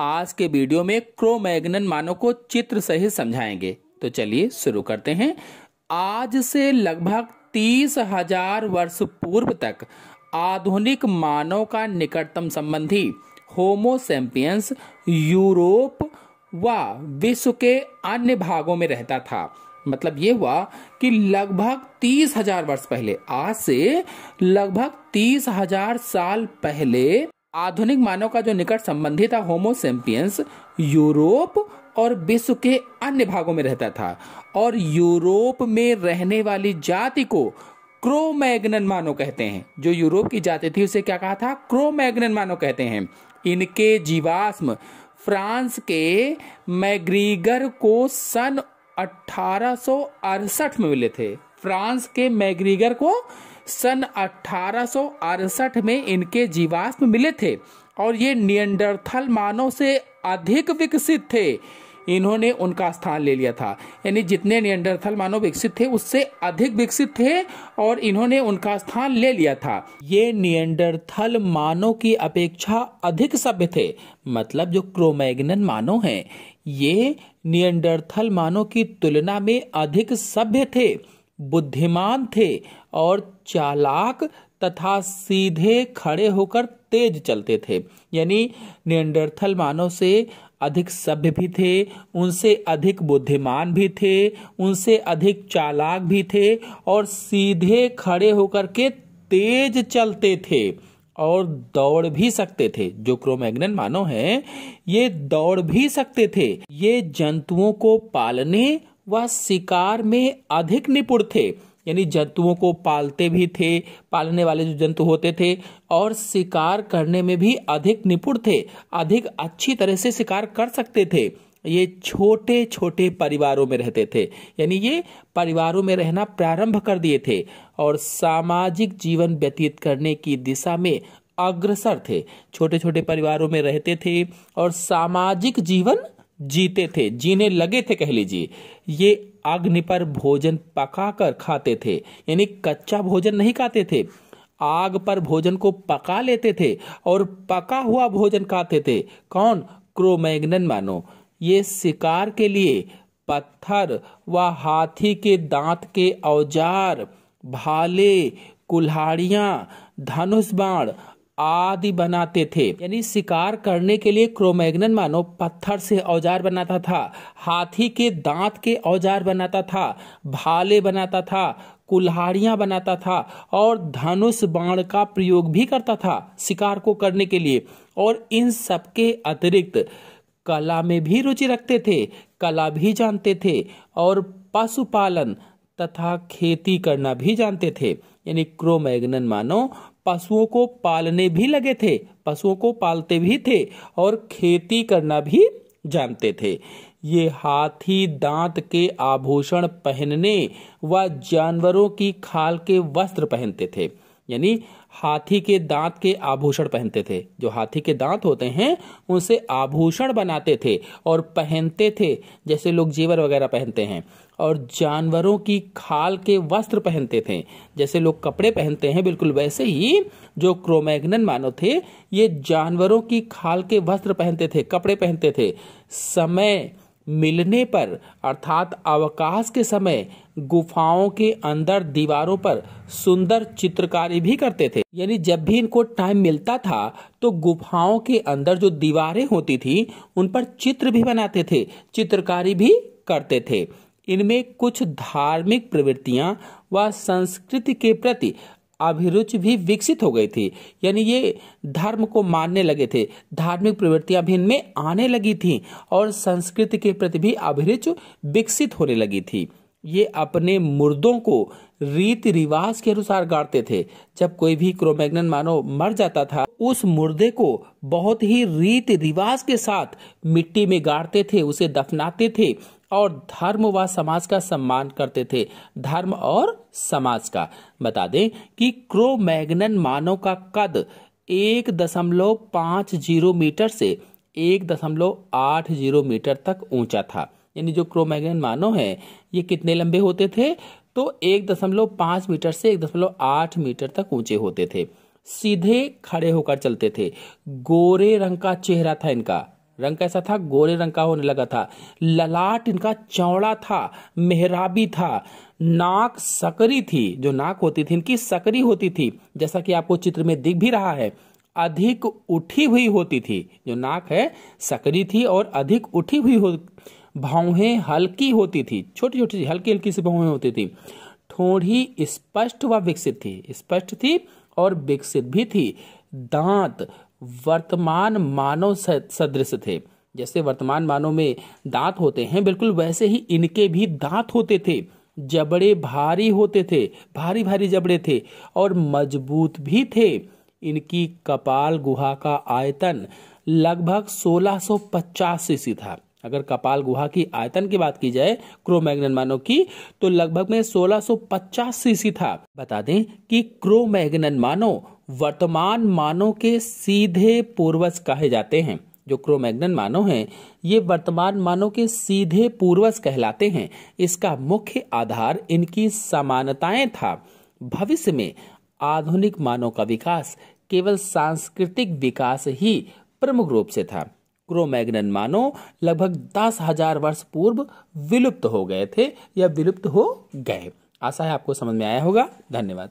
आज के वीडियो में क्रोमैगनन मानों को चित्र सहित समझाएंगे तो चलिए शुरू करते हैं आज से लगभग तीस हजार वर्ष पूर्व तक आधुनिक मानव का निकटतम संबंधी होमोसेम्पियंस यूरोप व विश्व के अन्य भागों में रहता था मतलब ये हुआ कि लगभग तीस हजार वर्ष पहले आज से लगभग तीस हजार साल पहले आधुनिक मानव का जो निकट संबंधी था होमोसेम्पियंस यूरोप और विश्व के अन्य भागों में रहता था और यूरोप में रहने वाली जाति को क्रोमैग्नन मानव कहते हैं जो यूरोप की जाति थी उसे क्या कहा था क्रोमैग्नन मानव कहते हैं इनके जीवाश्म फ्रांस के मैग्रीगर को सन अठारह में मिले थे फ्रांस के मैग्रीगर को सन अठारह में इनके जीवाश्म मिले थे और ये नियंडरथल मानव से अधिक विकसित थे इन्होंने उनका स्थान ले लिया था यानी जितने नियंडरथल मानव विकसित थे उससे अधिक विकसित थे और इन्होंने उनका स्थान ले लिया था ये नियंडरथल मानव की अपेक्षा अधिक सभ्य थे मतलब जो क्रोमैग्नन मानव हैं ये नियंडरथल मानव की तुलना में अधिक सभ्य थे बुद्धिमान थे और चालाक तथा सीधे खड़े होकर तेज चलते थे यानी निंडरथल मानव से अधिक सभ्य भी थे उनसे अधिक बुद्धिमान भी थे उनसे अधिक चालाक भी थे और सीधे खड़े होकर के तेज चलते थे और दौड़ भी सकते थे जो क्रोमैग्नन मानव हैं ये दौड़ भी सकते थे ये जंतुओं को पालने वह शिकार में अधिक निपुण थे यानी जंतुओं को पालते भी थे पालने वाले जो जंतु होते थे और शिकार करने में भी अधिक निपुण थे अधिक अच्छी तरह से शिकार कर सकते थे ये छोटे छोटे परिवारों में रहते थे यानी ये परिवारों में रहना प्रारंभ कर दिए थे और सामाजिक जीवन व्यतीत करने की दिशा में अग्रसर थे छोटे छोटे परिवारों में रहते थे और सामाजिक जीवन जीते थे जीने लगे थे कह लीजिए ये अग्नि पर भोजन पकाकर खाते थे यानी कच्चा भोजन नहीं खाते थे आग पर भोजन को पका लेते थे और पका हुआ भोजन खाते थे कौन क्रोमैग्नन मानो ये शिकार के लिए पत्थर व हाथी के दांत के औजार भाले कुल्हाड़ियाँ धनुष बाण आदि बनाते थे यानी शिकार करने के लिए क्रोमैग्नन मानो पत्थर से औजार बनाता था हाथी के दांत के औजार बनाता था भाले बनाता था कुल्हाड़ियाँ बनाता था और धनुष बाण का प्रयोग भी करता था शिकार को करने के लिए और इन सब के अतिरिक्त कला में भी रुचि रखते थे कला भी जानते थे और पशुपालन तथा खेती करना भी जानते थे यानी क्रोमैगनन मानो पशुओं को पालने भी लगे थे पशुओं को पालते भी थे और खेती करना भी जानते थे ये हाथी दांत के आभूषण पहनने व जानवरों की खाल के वस्त्र पहनते थे यानी हाथी के दांत के आभूषण पहनते थे जो हाथी के दांत होते हैं उनसे आभूषण बनाते थे और पहनते थे जैसे लोग जेवर वगैरह पहनते हैं और जानवरों की खाल के वस्त्र पहनते थे जैसे लोग कपड़े पहनते हैं बिल्कुल वैसे ही जो क्रोमैग्नन मानव थे ये जानवरों की खाल के वस्त्र पहनते थे कपड़े पहनते थे समय मिलने पर अर्थात अवकाश के समय गुफाओं के अंदर दीवारों पर सुंदर चित्रकारी भी करते थे यानी जब भी इनको टाइम मिलता था तो गुफाओं के अंदर जो दीवारें होती थी उन पर चित्र भी बनाते थे चित्रकारी भी करते थे इनमें कुछ धार्मिक प्रवृत्तियां व संस्कृति के प्रति अभिरुचि भी विकसित हो गई थी यानी ये धर्म को मानने लगे थे धार्मिक प्रवृत्तियां भी इनमें आने लगी थी और संस्कृति के प्रति भी अभिरुचि विकसित होने लगी थी ये अपने मुर्दों को रीति रिवाज के अनुसार गाड़ते थे जब कोई भी क्रोमैग्नन मानव मर जाता था उस मुर्दे को बहुत ही रीति रिवाज के साथ मिट्टी में गाड़ते थे उसे दफनाते थे और धर्म व समाज का सम्मान करते थे धर्म और समाज का बता दें कि क्रो मैगनन मानव का कद एक दशमलव पांच जीरो मीटर से एक दशमलव आठ जीरो मीटर तक ऊंचा था यानी जो क्रोमैगन मानव है ये कितने लंबे होते थे तो एक दशमलव पांच मीटर से एक दशमलव आठ मीटर तक ऊंचे होते थे सीधे खड़े होकर चलते थे गोरे रंग का चेहरा था इनका रंग कैसा था गोरे रंग का होने लगा था ललाट इनका चौड़ा था मेहराबी था नाक सकरी थी जो नाक होती थी इनकी सकरी होती थी जैसा कि आपको चित्र में दिख भी रहा है अधिक उठी हुई होती थी जो नाक है सकरी थी और अधिक उठी हुई हो भावें हल्की होती थी छोटी छोटी हल्की हल्की सी भावें होती थी ठोड़ी स्पष्ट व विकसित थी स्पष्ट थी और विकसित भी थी दांत वर्तमान मानव सदृश थे जैसे वर्तमान मानव में दांत होते हैं बिल्कुल वैसे ही इनके भी दांत होते थे जबड़े भारी होते थे भारी भारी जबड़े थे और मजबूत भी थे इनकी कपाल गुहा का आयतन लगभग 1650 सीसी था अगर कपाल गुहा की आयतन की बात की जाए क्रोमैग्नन मानव की तो लगभग में 1650 सीसी था बता दें कि क्रोमैग्नन मानव वर्तमान मानों के सीधे पूर्वज कहे जाते हैं जो क्रोमैग्नन मानव हैं ये वर्तमान मानव के सीधे पूर्वज कहलाते हैं इसका मुख्य आधार इनकी समानताएं था भविष्य में आधुनिक मानव का विकास केवल सांस्कृतिक विकास ही प्रमुख रूप से था क्रोमैग्नन मानव लगभग दस हजार वर्ष पूर्व विलुप्त हो गए थे या विलुप्त हो गए आशा है आपको समझ में आया होगा धन्यवाद